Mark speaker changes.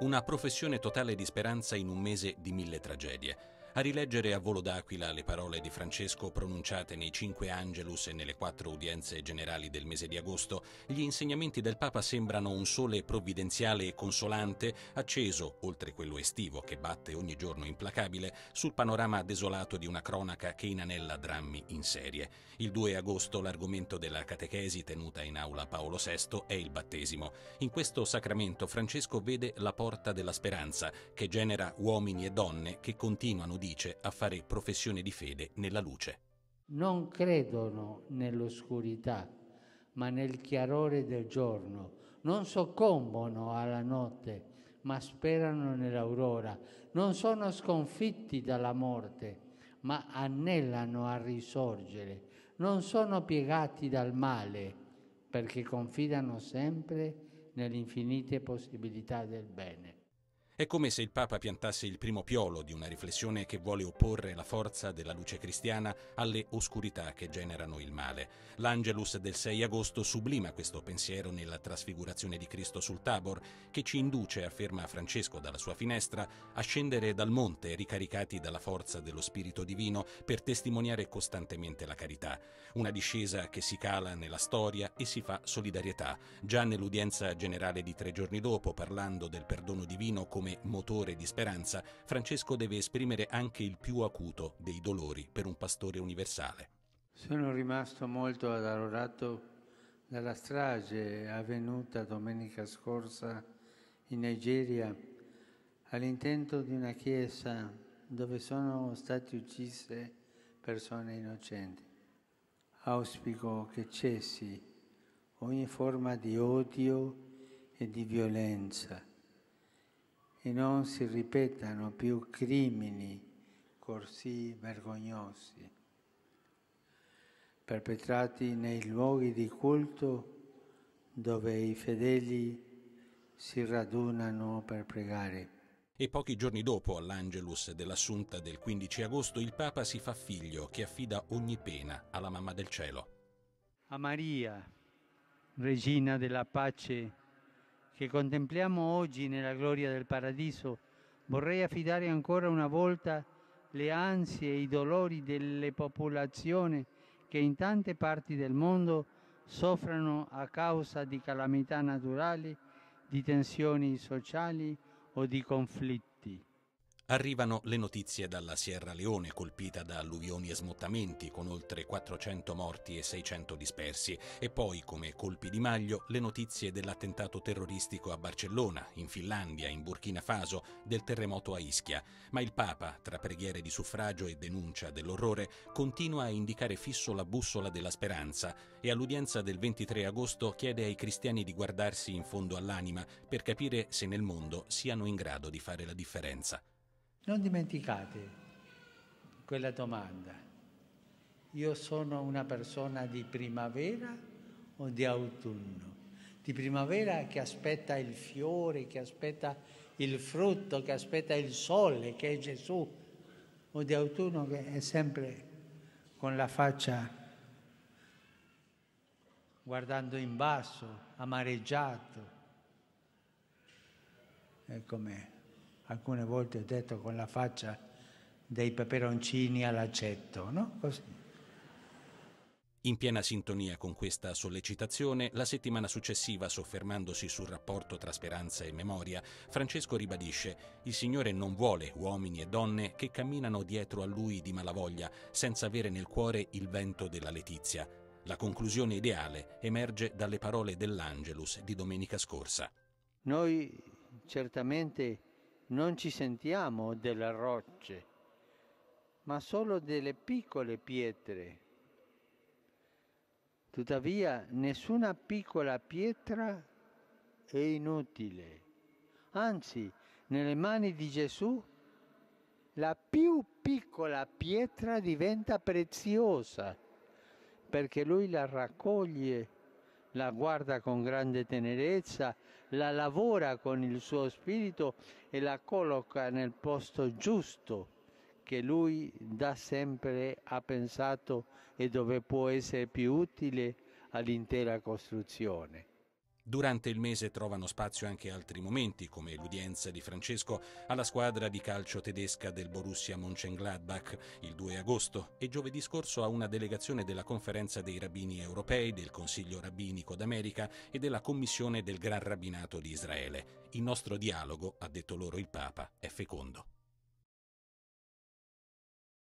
Speaker 1: Una professione totale di speranza in un mese di mille tragedie a rileggere a volo d'aquila le parole di Francesco pronunciate nei cinque Angelus e nelle quattro udienze generali del mese di agosto, gli insegnamenti del Papa sembrano un sole provvidenziale e consolante, acceso, oltre quello estivo che batte ogni giorno implacabile, sul panorama desolato di una cronaca che inanella drammi in serie. Il 2 agosto l'argomento della catechesi tenuta in aula Paolo VI è il battesimo. In questo sacramento Francesco vede la porta della speranza, che genera uomini e donne che continuano dice, a fare professione di fede nella luce.
Speaker 2: Non credono nell'oscurità, ma nel chiarore del giorno. Non soccombono alla notte, ma sperano nell'aurora. Non sono sconfitti dalla morte, ma annellano a risorgere. Non sono piegati dal male, perché confidano sempre nell'infinite possibilità del bene.
Speaker 1: È come se il Papa piantasse il primo piolo di una riflessione che vuole opporre la forza della luce cristiana alle oscurità che generano il male. L'Angelus del 6 agosto sublima questo pensiero nella trasfigurazione di Cristo sul Tabor, che ci induce, afferma Francesco dalla sua finestra, a scendere dal monte ricaricati dalla forza dello Spirito Divino per testimoniare costantemente la carità. Una discesa che si cala nella storia e si fa solidarietà. Già nell'udienza generale di tre giorni dopo, parlando del perdono divino come come motore di speranza, Francesco deve esprimere anche il più acuto dei dolori per un pastore universale.
Speaker 2: Sono rimasto molto adorato dalla strage avvenuta domenica scorsa in Nigeria all'intento di una chiesa dove sono state uccise persone innocenti. Auspico che cessi ogni forma di odio e di violenza e non si ripetano più crimini così vergognosi, perpetrati nei luoghi di culto dove i fedeli si radunano per pregare.
Speaker 1: E pochi giorni dopo, all'Angelus dell'Assunta del 15 agosto, il Papa si fa figlio che affida ogni pena alla Mamma del Cielo.
Speaker 2: A Maria, regina della pace, che contempliamo oggi nella gloria del paradiso, vorrei affidare ancora una volta le ansie e i dolori delle popolazioni che in tante parti del mondo soffrono a causa di calamità naturali, di tensioni sociali o di conflitti.
Speaker 1: Arrivano le notizie dalla Sierra Leone colpita da alluvioni e smottamenti con oltre 400 morti e 600 dispersi e poi come colpi di maglio le notizie dell'attentato terroristico a Barcellona, in Finlandia, in Burkina Faso, del terremoto a Ischia. Ma il Papa, tra preghiere di suffragio e denuncia dell'orrore, continua a indicare fisso la bussola della speranza e all'udienza del 23 agosto chiede ai cristiani di guardarsi in fondo all'anima per capire se nel mondo siano in grado di fare la differenza.
Speaker 2: Non dimenticate quella domanda. Io sono una persona di primavera o di autunno? Di primavera che aspetta il fiore, che aspetta il frutto, che aspetta il sole, che è Gesù, o di autunno che è sempre con la faccia guardando in basso, amareggiato. E com'è? alcune volte ho detto con la faccia dei peperoncini all'accetto,
Speaker 1: no? Così. In piena sintonia con questa sollecitazione, la settimana successiva, soffermandosi sul rapporto tra speranza e memoria, Francesco ribadisce: Il Signore non vuole uomini e donne che camminano dietro a Lui di malavoglia, senza avere nel cuore il vento della letizia. La conclusione ideale emerge dalle parole dell'Angelus di domenica scorsa.
Speaker 2: Noi certamente non ci sentiamo delle rocce, ma solo delle piccole pietre. Tuttavia nessuna piccola pietra è inutile. Anzi, nelle mani di Gesù, la più piccola pietra diventa preziosa perché lui la raccoglie la guarda con grande tenerezza, la lavora con il suo spirito e la colloca nel posto giusto che lui da sempre ha pensato e dove può essere più utile all'intera costruzione.
Speaker 1: Durante il mese trovano spazio anche altri momenti, come l'udienza di Francesco alla squadra di calcio tedesca del Borussia Mönchengladbach il 2 agosto e giovedì scorso a una delegazione della Conferenza dei Rabbini Europei, del Consiglio Rabbinico d'America e della Commissione del Gran Rabbinato di Israele. Il nostro dialogo, ha detto loro il Papa, è fecondo.